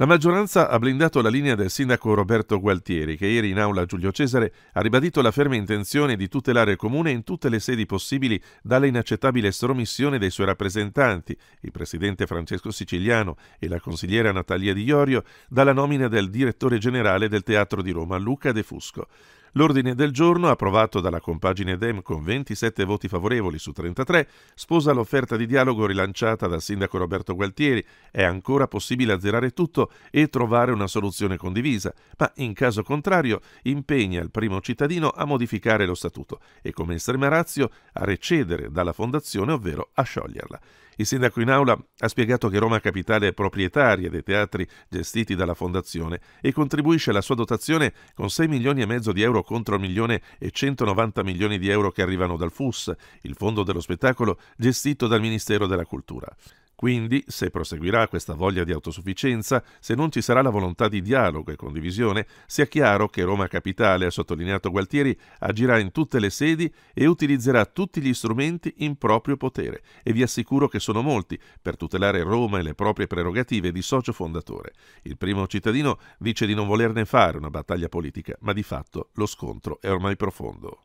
La maggioranza ha blindato la linea del sindaco Roberto Gualtieri, che ieri in aula a Giulio Cesare ha ribadito la ferma intenzione di tutelare il comune in tutte le sedi possibili dalla inaccettabile estromissione dei suoi rappresentanti, il presidente Francesco Siciliano e la consigliera Natalia Di Iorio, dalla nomina del direttore generale del Teatro di Roma, Luca De Fusco. L'ordine del giorno, approvato dalla compagine Dem con 27 voti favorevoli su 33, sposa l'offerta di dialogo rilanciata dal sindaco Roberto Gualtieri. È ancora possibile azzerare tutto e trovare una soluzione condivisa, ma in caso contrario impegna il primo cittadino a modificare lo statuto e come estrema razio a recedere dalla fondazione, ovvero a scioglierla. Il sindaco in aula ha spiegato che Roma Capitale è proprietaria dei teatri gestiti dalla fondazione e contribuisce alla sua dotazione con 6 milioni e mezzo di euro euro contro il milione e 190 milioni di euro che arrivano dal FUS, il Fondo dello Spettacolo gestito dal Ministero della Cultura. Quindi, se proseguirà questa voglia di autosufficienza, se non ci sarà la volontà di dialogo e condivisione, sia chiaro che Roma Capitale, ha sottolineato Gualtieri, agirà in tutte le sedi e utilizzerà tutti gli strumenti in proprio potere, e vi assicuro che sono molti, per tutelare Roma e le proprie prerogative di socio fondatore. Il primo cittadino dice di non volerne fare una battaglia politica, ma di fatto lo scontro è ormai profondo.